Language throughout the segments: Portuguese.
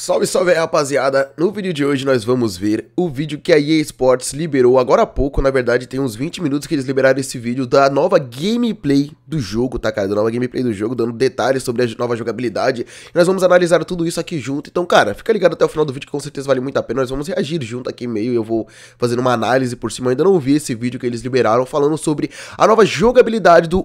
Salve, salve rapaziada! No vídeo de hoje nós vamos ver o vídeo que a EA Sports liberou agora há pouco, na verdade tem uns 20 minutos que eles liberaram esse vídeo da nova gameplay do jogo, tá cara? Da nova gameplay do jogo, dando detalhes sobre a nova jogabilidade. E nós vamos analisar tudo isso aqui junto, então cara, fica ligado até o final do vídeo que com certeza vale muito a pena, nós vamos reagir junto aqui meio, eu vou fazendo uma análise por cima, eu ainda não vi esse vídeo que eles liberaram falando sobre a nova jogabilidade do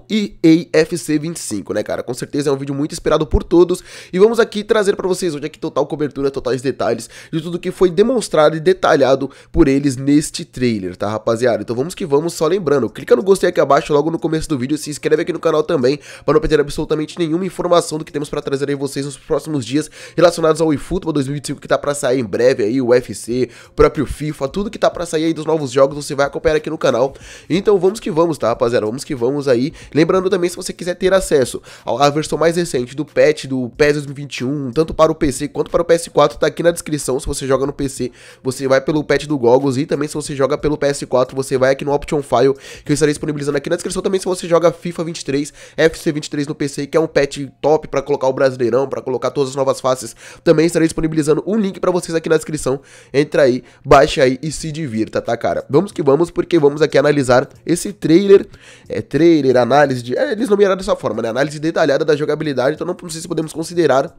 FC 25, né cara? Com certeza é um vídeo muito esperado por todos e vamos aqui trazer pra vocês onde é que total tá cobertura cobertura totais detalhes de tudo que foi demonstrado e detalhado por eles neste trailer, tá rapaziada? Então vamos que vamos, só lembrando, clica no gostei aqui abaixo logo no começo do vídeo, se inscreve aqui no canal também para não perder absolutamente nenhuma informação do que temos para trazer aí vocês nos próximos dias relacionados ao eFootball 2025 que tá para sair em breve aí, o UFC, o próprio FIFA, tudo que tá para sair aí dos novos jogos, você vai acompanhar aqui no canal. Então vamos que vamos, tá rapaziada? Vamos que vamos aí. Lembrando também, se você quiser ter acesso à versão mais recente do patch do PES 2021, tanto para o PC quanto para o PS PS4 tá aqui na descrição. Se você joga no PC, você vai pelo patch do Goggles. E também se você joga pelo PS4, você vai aqui no Option File, que eu estarei disponibilizando aqui na descrição. Também se você joga FIFA 23, FC 23 no PC, que é um patch top pra colocar o Brasileirão, pra colocar todas as novas faces. Também estarei disponibilizando um link pra vocês aqui na descrição. Entra aí, baixa aí e se divirta, tá, cara? Vamos que vamos, porque vamos aqui analisar esse trailer. É trailer, análise de... É, eles nomearam dessa forma, né? Análise detalhada da jogabilidade, então não, não sei se podemos considerar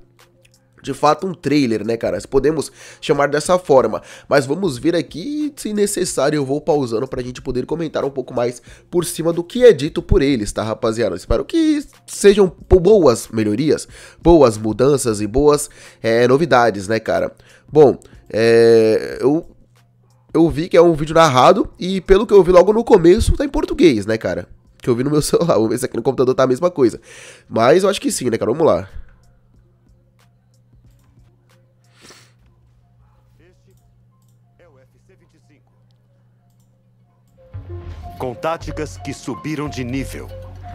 de fato um trailer, né, cara? Se podemos chamar dessa forma. Mas vamos ver aqui, se necessário, eu vou pausando pra gente poder comentar um pouco mais por cima do que é dito por eles, tá, rapaziada? espero que sejam boas melhorias, boas mudanças e boas é, novidades, né, cara? Bom, é, eu eu vi que é um vídeo narrado e pelo que eu vi logo no começo, tá em português, né, cara? Que eu vi no meu celular, vamos ver se aqui no computador tá a mesma coisa. Mas eu acho que sim, né, cara? Vamos lá. com táticas que subiram de nível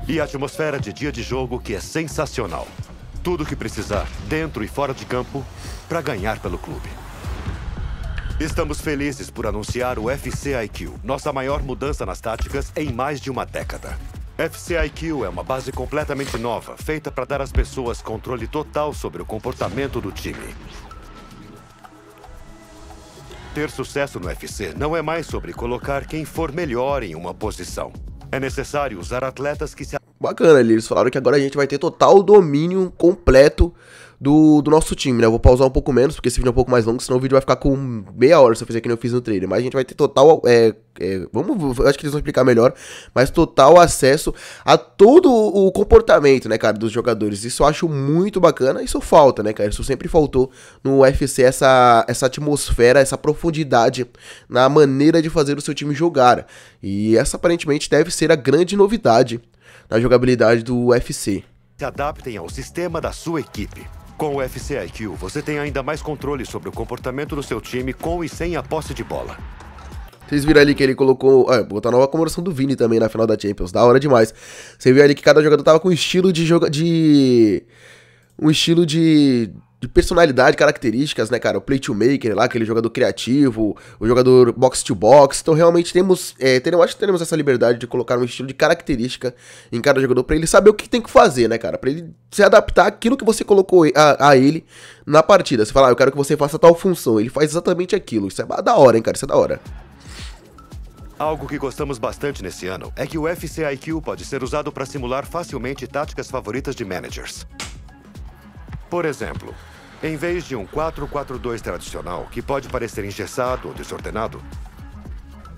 e a atmosfera de dia de jogo que é sensacional. Tudo o que precisar, dentro e fora de campo, para ganhar pelo clube. Estamos felizes por anunciar o IQ, nossa maior mudança nas táticas em mais de uma década. IQ é uma base completamente nova, feita para dar às pessoas controle total sobre o comportamento do time. Ter sucesso no UFC não é mais sobre colocar quem for melhor em uma posição. É necessário usar atletas que se. Bacana, eles falaram que agora a gente vai ter total domínio completo do, do nosso time, né? Eu vou pausar um pouco menos, porque esse vídeo é um pouco mais longo, senão o vídeo vai ficar com meia hora se eu fizer que nem eu fiz no trailer. Mas a gente vai ter total. É, é, vamos, acho que eles vão explicar melhor, mas total acesso a todo o comportamento, né, cara, dos jogadores. Isso eu acho muito bacana, isso falta, né, cara? Isso sempre faltou no UFC, essa, essa atmosfera, essa profundidade na maneira de fazer o seu time jogar. E essa aparentemente deve ser a grande novidade na jogabilidade do UFC. Se adaptem ao sistema da sua equipe. Com o FCIQ, você tem ainda mais controle sobre o comportamento do seu time com e sem a posse de bola. Vocês viram ali que ele colocou. Ah, botar nova comemoração do Vini também na final da Champions. Da hora demais. Você viu ali que cada jogador tava com um estilo de jogo. De. Um estilo de de personalidade, características, né, cara? O play to maker lá, aquele jogador criativo, o jogador box to box. Então, realmente temos, é, teremos, acho que teremos essa liberdade de colocar um estilo de característica em cada jogador para ele saber o que tem que fazer, né, cara? Para ele se adaptar àquilo que você colocou a, a ele na partida. Você fala, ah, eu quero que você faça tal função. Ele faz exatamente aquilo. Isso é da hora, hein, cara? Isso é da hora. Algo que gostamos bastante nesse ano é que o FCIQ pode ser usado para simular facilmente táticas favoritas de managers. Por exemplo, em vez de um 4-4-2 tradicional, que pode parecer engessado ou desordenado,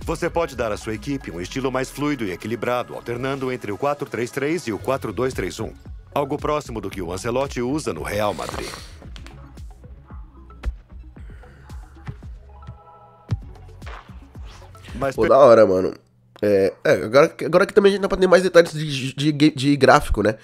você pode dar à sua equipe um estilo mais fluido e equilibrado, alternando entre o 4-3-3 e o 4-2-3-1, algo próximo do que o Ancelotti usa no Real Madrid. Mas... Pô, da hora, mano. É, é, agora, agora que também a gente dá pra ter mais detalhes de, de, de gráfico, né?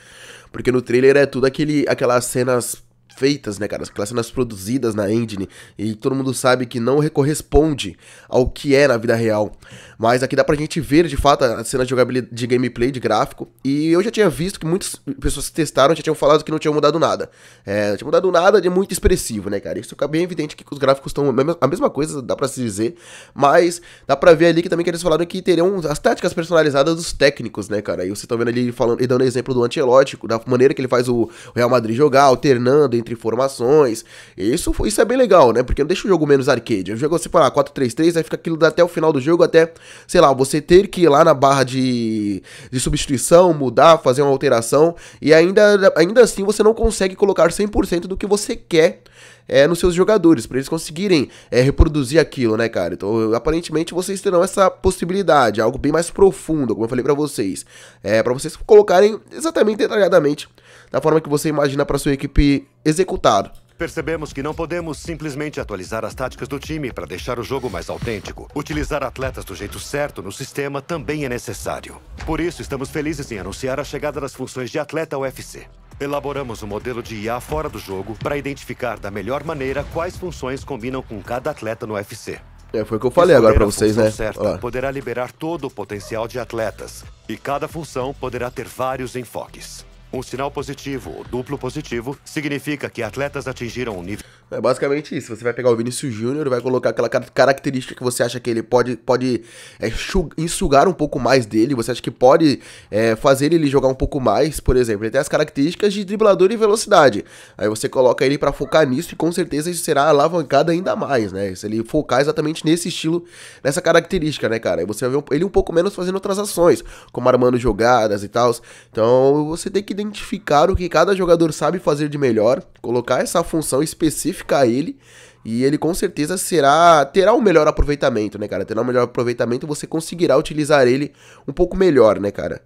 Porque no trailer é tudo aquele, aquelas cenas feitas, né, cara? Aquelas cenas produzidas na engine. E todo mundo sabe que não corresponde ao que é na vida real. Mas aqui dá pra gente ver, de fato, a cena de jogabilidade de gameplay, de gráfico. E eu já tinha visto que muitas pessoas que testaram já tinham falado que não tinha mudado nada. É, não tinha mudado nada de muito expressivo, né, cara? Isso fica bem evidente que os gráficos estão a mesma coisa, dá pra se dizer. Mas dá pra ver ali que também que eles falaram que teriam as táticas personalizadas dos técnicos, né, cara? E você tá vendo ali falando, e dando exemplo do antielótico, da maneira que ele faz o Real Madrid jogar, alternando entre formações. isso, isso é bem legal, né? Porque não deixa o jogo menos arcade. O jogo você falar 4-3-3, aí fica aquilo até o final do jogo, até, sei lá, você ter que ir lá na barra de, de substituição mudar, fazer uma alteração, e ainda, ainda assim você não consegue colocar 100% do que você quer é, nos seus jogadores, para eles conseguirem é, reproduzir aquilo, né, cara? Então, aparentemente vocês terão essa possibilidade, algo bem mais profundo, como eu falei para vocês, é, eh, para vocês colocarem exatamente detalhadamente da forma que você imagina para sua equipe executar. Percebemos que não podemos simplesmente atualizar as táticas do time para deixar o jogo mais autêntico. Utilizar atletas do jeito certo no sistema também é necessário. Por isso, estamos felizes em anunciar a chegada das funções de atleta ao UFC. Elaboramos um modelo de IA fora do jogo para identificar da melhor maneira quais funções combinam com cada atleta no UFC. É, foi o que eu falei agora para vocês, né? Certa, poderá liberar todo o potencial de atletas e cada função poderá ter vários enfoques. Um sinal positivo ou duplo positivo significa que atletas atingiram um nível. É basicamente isso. Você vai pegar o Vinícius Júnior, vai colocar aquela característica que você acha que ele pode, pode é, enxugar um pouco mais dele, você acha que pode é, fazer ele jogar um pouco mais, por exemplo. Ele tem as características de driblador e velocidade. Aí você coloca ele para focar nisso e com certeza isso será alavancado ainda mais, né? Se ele focar exatamente nesse estilo, nessa característica, né, cara? Aí você vai ver ele um pouco menos fazendo outras ações, como armando jogadas e tal. Então você tem que identificar o que cada jogador sabe fazer de melhor, colocar essa função específica a ele e ele com certeza será terá um melhor aproveitamento, né, cara? Terá um melhor aproveitamento, você conseguirá utilizar ele um pouco melhor, né, cara?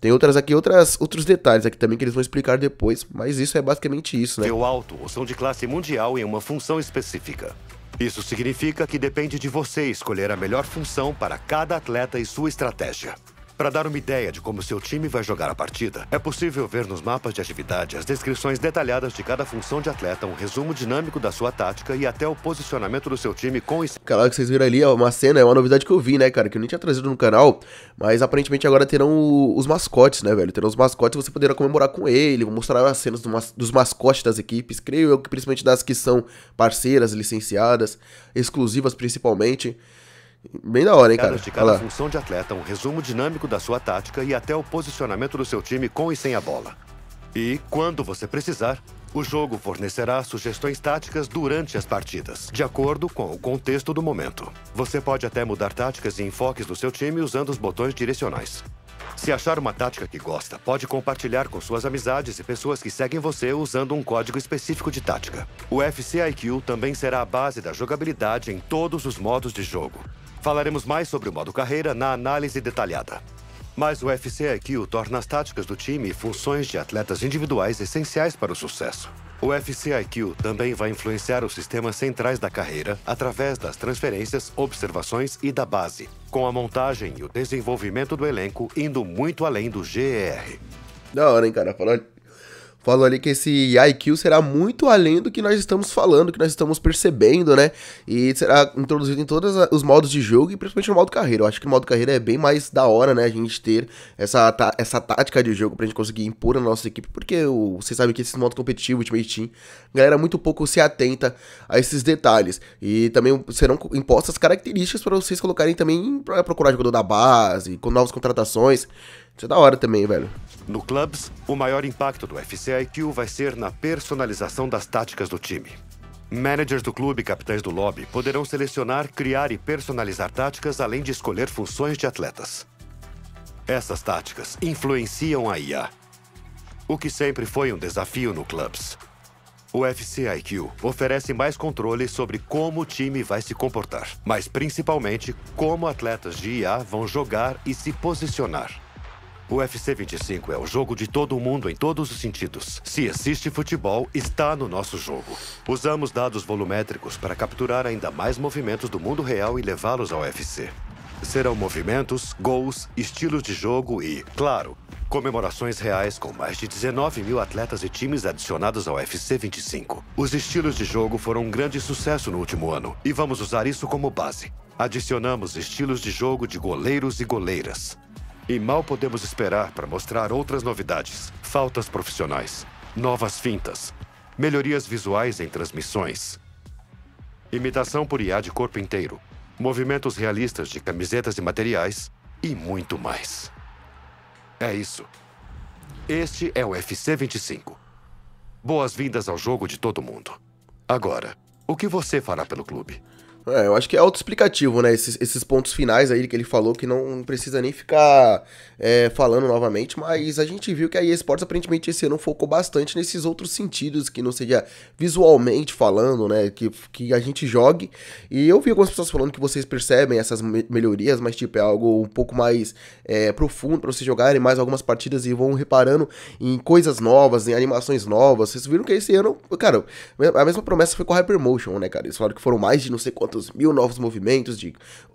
Tem outras aqui, outras, outros detalhes aqui também que eles vão explicar depois, mas isso é basicamente isso, né? Seu alto ou são de classe mundial em uma função específica. Isso significa que depende de você escolher a melhor função para cada atleta e sua estratégia. Para dar uma ideia de como seu time vai jogar a partida, é possível ver nos mapas de atividade as descrições detalhadas de cada função de atleta, um resumo dinâmico da sua tática e até o posicionamento do seu time com esse. Caralho, que vocês viram ali, é uma cena, é uma novidade que eu vi, né, cara, que eu nem tinha trazido no canal, mas aparentemente agora terão os mascotes, né, velho? Terão os mascotes, você poderá comemorar com ele, vou mostrar as cenas do mas dos mascotes das equipes, creio eu que principalmente das que são parceiras, licenciadas, exclusivas principalmente. Bem da hora, hein, cara? de cada função de atleta, um resumo dinâmico da sua tática e até o posicionamento do seu time com e sem a bola. E, quando você precisar, o jogo fornecerá sugestões táticas durante as partidas, de acordo com o contexto do momento. Você pode até mudar táticas e enfoques do seu time usando os botões direcionais. Se achar uma tática que gosta, pode compartilhar com suas amizades e pessoas que seguem você usando um código específico de tática. O FC IQ também será a base da jogabilidade em todos os modos de jogo, Falaremos mais sobre o modo carreira na análise detalhada. Mas o FCIQ é IQ torna as táticas do time e funções de atletas individuais essenciais para o sucesso. O FCIQ é IQ também vai influenciar os sistemas centrais da carreira através das transferências, observações e da base, com a montagem e o desenvolvimento do elenco indo muito além do GER. Da hora, hein, cara? Falar falou ali que esse IQ será muito além do que nós estamos falando, que nós estamos percebendo, né? E será introduzido em todos os modos de jogo e principalmente no modo carreira. Eu acho que o modo carreira é bem mais da hora, né? A gente ter essa, essa tática de jogo pra gente conseguir impor na nossa equipe, porque o, você sabe que esse modo competitivo, Ultimate Team, a galera muito pouco se atenta a esses detalhes. E também serão impostas características para vocês colocarem também para procurar jogador da base, com novas contratações. Isso é da hora também, velho. No Clubs, o maior impacto do FC IQ vai ser na personalização das táticas do time. Managers do clube e capitães do lobby poderão selecionar, criar e personalizar táticas, além de escolher funções de atletas. Essas táticas influenciam a IA, o que sempre foi um desafio no Clubs. O FC IQ oferece mais controle sobre como o time vai se comportar, mas principalmente como atletas de IA vão jogar e se posicionar. O UFC 25 é o jogo de todo mundo em todos os sentidos. Se existe futebol, está no nosso jogo. Usamos dados volumétricos para capturar ainda mais movimentos do mundo real e levá-los ao UFC. Serão movimentos, gols, estilos de jogo e, claro, comemorações reais com mais de 19 mil atletas e times adicionados ao UFC 25. Os estilos de jogo foram um grande sucesso no último ano e vamos usar isso como base. Adicionamos estilos de jogo de goleiros e goleiras, e mal podemos esperar para mostrar outras novidades, faltas profissionais, novas fintas, melhorias visuais em transmissões, imitação por IA de corpo inteiro, movimentos realistas de camisetas e materiais e muito mais. É isso. Este é o FC 25. Boas-vindas ao jogo de todo mundo. Agora, o que você fará pelo clube? É, eu acho que é autoexplicativo, né? Esses, esses pontos finais aí que ele falou, que não, precisa nem ficar é, falando novamente, mas a gente viu que a EA Sports aparentemente esse ano focou bastante nesses outros sentidos, que não seja visualmente falando, né? Que, que a gente jogue. E eu vi algumas pessoas falando que vocês percebem essas me melhorias, mas tipo, é algo um pouco mais é, profundo para vocês jogarem mais algumas partidas e vão reparando em coisas novas, em animações novas. Vocês viram que esse ano, cara, a mesma promessa foi com a Hypermotion, né, cara? Eles falaram que foram mais de não sei quantos mil novos movimentos, de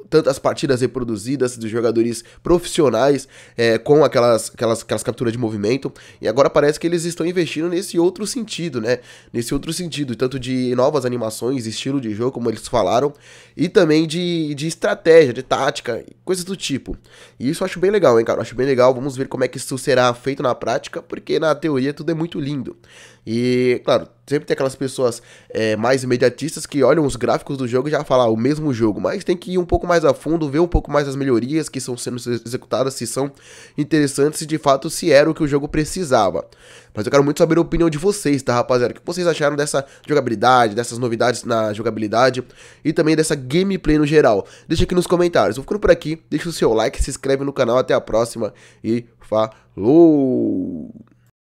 tantas partidas reproduzidas dos jogadores profissionais é, com aquelas, aquelas, aquelas capturas de movimento. E agora parece que eles estão investindo nesse outro sentido, né? Nesse outro sentido, tanto de novas animações, estilo de jogo, como eles falaram, e também de, de estratégia, de tática, coisas do tipo. E isso eu acho bem legal, hein, cara? Eu acho bem legal. Vamos ver como é que isso será feito na prática, porque na teoria tudo é muito lindo. E, claro, sempre tem aquelas pessoas é, mais imediatistas que olham os gráficos do jogo e já falam ah, o mesmo jogo, mas tem que ir um pouco mais a fundo, ver um pouco mais as melhorias que estão sendo executadas, se são interessantes e de fato se era o que o jogo precisava. Mas eu quero muito saber a opinião de vocês, tá, rapaziada? O que vocês acharam dessa jogabilidade, dessas novidades na jogabilidade e também dessa gameplay no geral? Deixa aqui nos comentários. vou ficando por aqui, deixa o seu like, se inscreve no canal, até a próxima e falou!